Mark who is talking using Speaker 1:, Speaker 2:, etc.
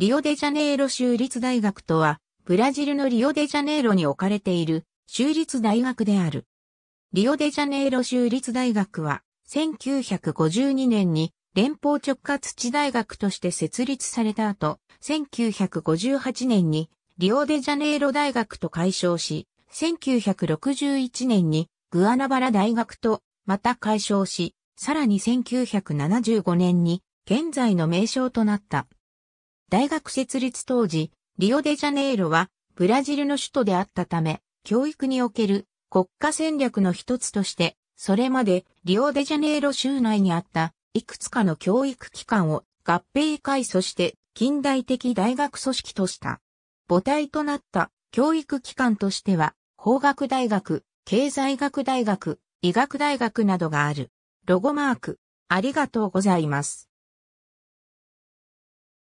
Speaker 1: リオデジャネイロ州立大学とは、ブラジルのリオデジャネイロに置かれている
Speaker 2: 州立大学である。リオデジャネイロ州立大学は、1952年に連邦直轄地大学として設立された後、1958年にリオデジャネイロ大学と解消し、1961年にグアナバラ大学とまた解消し、さらに1975年に現在の名称となった。大学設立当時、リオデジャネイロはブラジルの首都であったため、教育における国家戦略の一つとして、それまでリオデジャネイロ州内にあったいくつかの教育機関を合併会そして近代的大学組織とした。母体となった教育機関としては、法
Speaker 3: 学大学、経済学大学、医学大学などがある。ロゴマーク、ありがとうございます。